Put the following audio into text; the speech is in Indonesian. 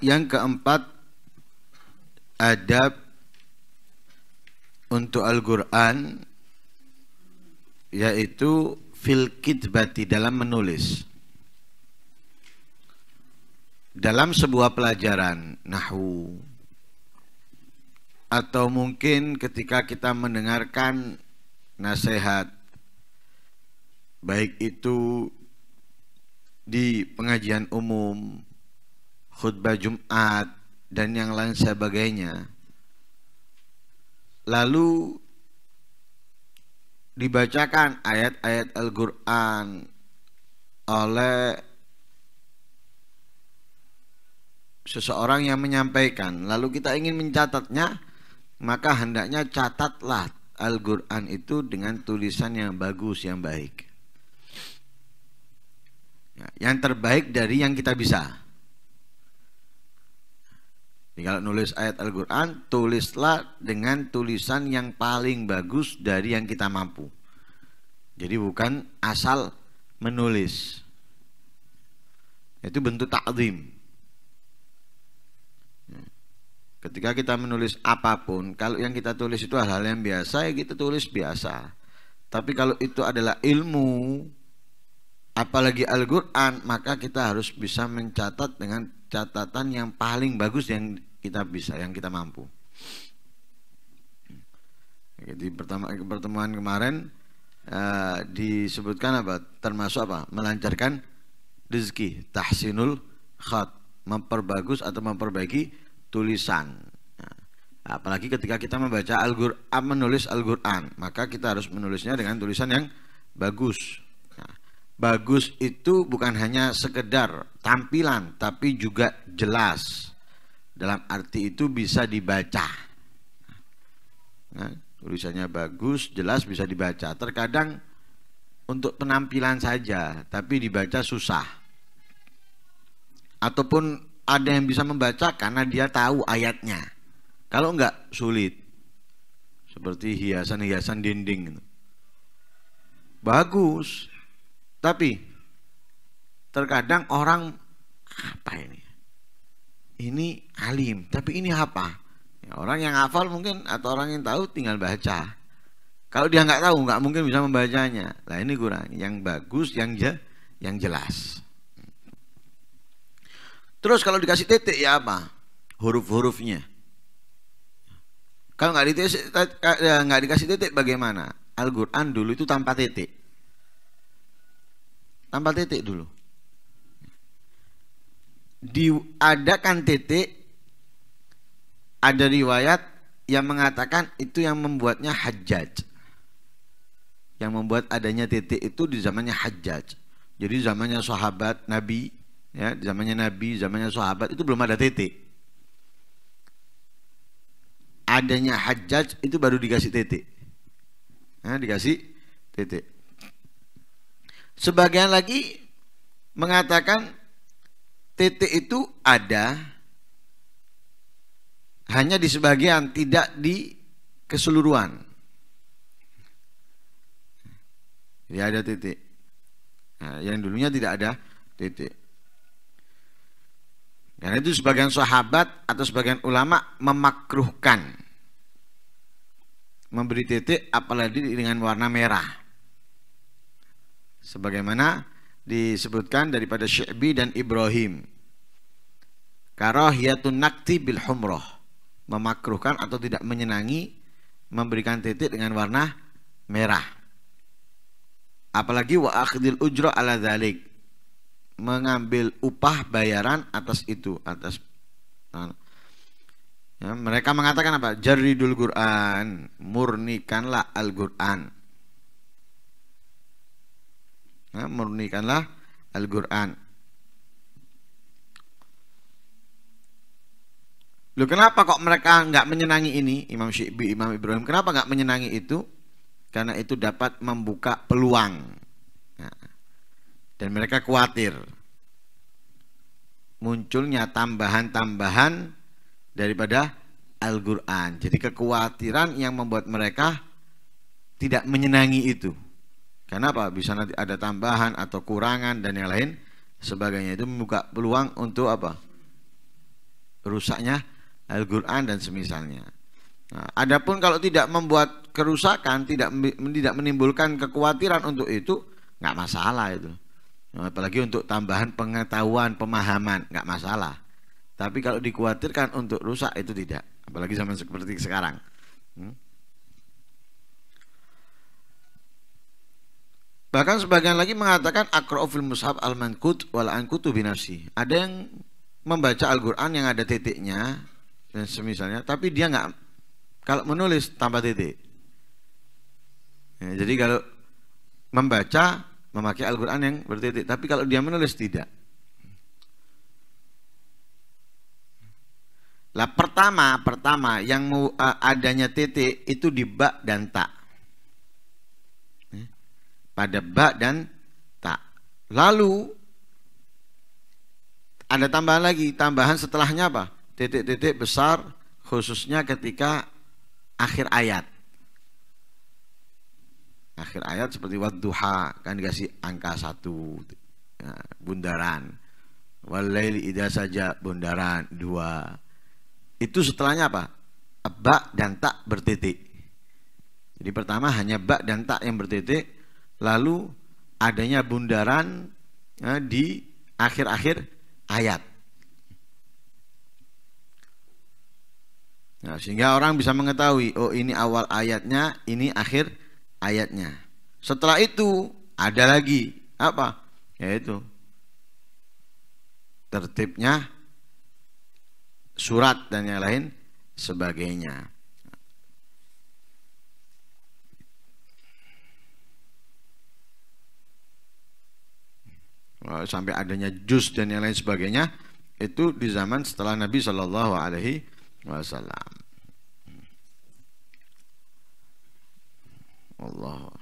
Yang keempat adab untuk Al-Qur'an yaitu fil kitbati dalam menulis. Dalam sebuah pelajaran nahwu atau mungkin ketika kita mendengarkan nasihat baik itu di pengajian umum khutbah Jumat dan yang lain sebagainya lalu dibacakan ayat-ayat Al-Qur'an oleh seseorang yang menyampaikan lalu kita ingin mencatatnya maka hendaknya catatlah Al-Qur'an itu dengan tulisan yang bagus yang baik ya, yang terbaik dari yang kita bisa kalau nulis ayat Al-Quran, tulislah dengan tulisan yang paling bagus dari yang kita mampu. Jadi bukan asal menulis. Itu bentuk takdim. Ketika kita menulis apapun, kalau yang kita tulis itu hal-hal yang biasa, ya kita tulis biasa. Tapi kalau itu adalah ilmu, apalagi Al-Quran, maka kita harus bisa mencatat dengan catatan yang paling bagus yang kita bisa, yang kita mampu. Jadi pertama pertemuan kemarin uh, disebutkan apa? Termasuk apa? Melancarkan rezeki, tahsinul khat, memperbagus atau memperbaiki tulisan. Nah, apalagi ketika kita membaca Al-Qur'an, menulis Al-Qur'an, maka kita harus menulisnya dengan tulisan yang bagus. Bagus itu bukan hanya sekedar tampilan tapi juga jelas. Dalam arti itu bisa dibaca. Nah, tulisannya bagus, jelas bisa dibaca. Terkadang untuk penampilan saja tapi dibaca susah. Ataupun ada yang bisa membaca karena dia tahu ayatnya. Kalau enggak sulit. Seperti hiasan-hiasan dinding gitu. Bagus, tapi terkadang orang apa ini? Ini alim, tapi ini apa? Ya, orang yang hafal mungkin atau orang yang tahu tinggal baca. Kalau dia nggak tahu, nggak mungkin bisa membacanya. Nah ini kurang. Yang bagus, yang je, yang jelas. Terus kalau dikasih titik ya apa? Huruf-hurufnya. Kalau nggak eh, dikasih titik bagaimana? Al-Quran dulu itu tanpa titik tanpa titik dulu diadakan titik ada riwayat yang mengatakan itu yang membuatnya hajjaj yang membuat adanya titik itu di zamannya hajjaj jadi zamannya sahabat nabi ya zamannya nabi zamannya sahabat itu belum ada titik adanya hajjaj itu baru dikasih titik nah, dikasih titik Sebagian lagi mengatakan titik itu ada hanya di sebagian, tidak di keseluruhan. Jadi ya, ada titik. Nah, yang dulunya tidak ada titik. Karena itu sebagian sahabat atau sebagian ulama memakruhkan memberi titik apalagi dengan warna merah sebagaimana disebutkan daripada Syi'bi dan Ibrahim karahiyatun nakti bil humroh memakruhkan atau tidak menyenangi memberikan titik dengan warna merah apalagi wa akhdil ujra ala dhalik mengambil upah bayaran atas itu atas nah, ya, mereka mengatakan apa jaridul Quran murnikanlah Al Quran ya, Murnikanlah Al-Quran. Loh kenapa kok mereka nggak menyenangi ini Imam Syi'bi, Imam Ibrahim Kenapa nggak menyenangi itu Karena itu dapat membuka peluang ya. Dan mereka khawatir Munculnya tambahan-tambahan Daripada Al-Quran Jadi kekhawatiran yang membuat mereka Tidak menyenangi itu karena apa? Bisa nanti ada tambahan atau kurangan dan yang lain sebagainya itu membuka peluang untuk apa? Rusaknya Al-Qur'an dan semisalnya. Nah, adapun kalau tidak membuat kerusakan, tidak tidak menimbulkan kekhawatiran untuk itu, nggak masalah itu. Nah, apalagi untuk tambahan pengetahuan, pemahaman, nggak masalah. Tapi kalau dikhawatirkan untuk rusak itu tidak, apalagi zaman seperti sekarang. Hmm? Bahkan sebagian lagi mengatakan akrofil mushaf al mankut wal ankutu binafsi. Ada yang membaca Al-Qur'an yang ada titiknya dan semisalnya, tapi dia nggak kalau menulis tanpa titik. Ya, jadi kalau membaca memakai Al-Qur'an yang bertitik, tapi kalau dia menulis tidak. Lah pertama, pertama yang uh, adanya titik itu di bak dan tak pada ba dan ta. Lalu ada tambahan lagi, tambahan setelahnya apa? Titik-titik besar khususnya ketika akhir ayat. Akhir ayat seperti wadduha kan dikasih angka satu ya, bundaran. Walaili ida saja bundaran dua. Itu setelahnya apa? Ba dan tak bertitik. Jadi pertama hanya ba dan tak yang bertitik, lalu adanya bundaran ya, di akhir-akhir ayat. Nah, sehingga orang bisa mengetahui, oh ini awal ayatnya, ini akhir ayatnya. Setelah itu ada lagi apa? Yaitu tertibnya surat dan yang lain sebagainya. Eh, sampai adanya jus dan yang lain sebagainya itu di zaman setelah Nabi Shallallahu Alaihi Wasallam. Allah.